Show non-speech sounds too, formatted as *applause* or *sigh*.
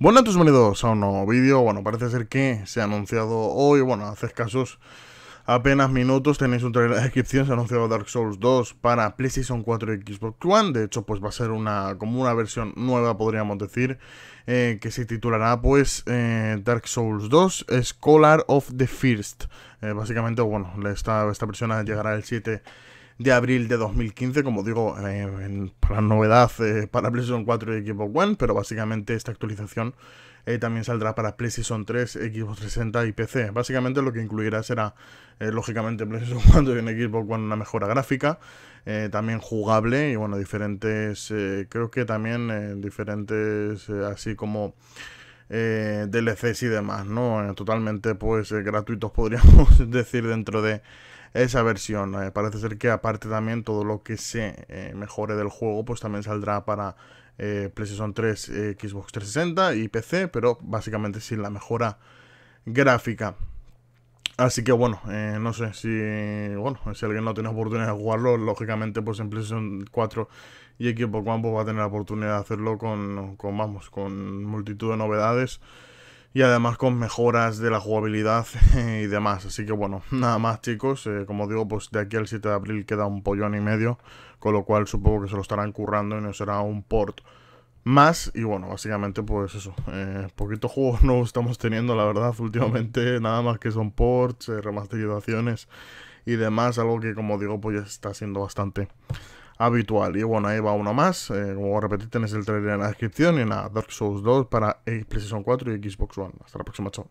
Bueno, a bienvenidos a un nuevo vídeo, bueno parece ser que se ha anunciado hoy, bueno haces casos apenas minutos tenéis un trailer en la descripción, se ha anunciado Dark Souls 2 para PlayStation 4 y Xbox One, de hecho pues va a ser una como una versión nueva podríamos decir, eh, que se titulará pues eh, Dark Souls 2 Scholar of the First, eh, básicamente bueno esta, esta persona llegará el 7 de abril de 2015, como digo, eh, en para novedad eh, para PlayStation 4 y Xbox One, pero básicamente esta actualización eh, también saldrá para PlayStation 3, Xbox 60 y PC. Básicamente lo que incluirá será, lógicamente, PlayStation 4 *laughs* y en Xbox One una mejora gráfica, también jugable y bueno, diferentes, creo que también diferentes, así como... DLCs y demás, ¿no? totalmente, pues, gratuitos, podríamos *laughs* decir, dentro de esa versión. Eh, parece ser que aparte también todo lo que se eh, mejore del juego, pues también saldrá para eh, PlayStation 3, Xbox 360 y PC, pero básicamente sin la mejora gráfica. Así que bueno, no sé si bueno, si alguien no tiene oportunidad de jugarlo, lógicamente pues en PlayStation 4 y equipo One va a tener la oportunidad de hacerlo con, con vamos, con multitud de novedades y además con mejoras de la jugabilidad *laughs* y demás. Así que bueno, *laughs* nada más chicos, eh, como digo, pues de aquí al 7 de abril queda un pollón y medio, con lo cual supongo que se lo estarán currando y no será un port más. Y bueno, básicamente pues eso, eh, poquitos *laughs* juegos no estamos teniendo, la verdad, últimamente, nada más que son ports, eh, remasterizaciones y demás, algo que como digo, pues ya está siendo bastante habitual. Y bueno, ahí va uno más. Eh, como repetí, tenéis el trailer en la descripción y en la Dark Souls 2 para PlayStation 4 y Xbox One. Hasta la próxima, chao.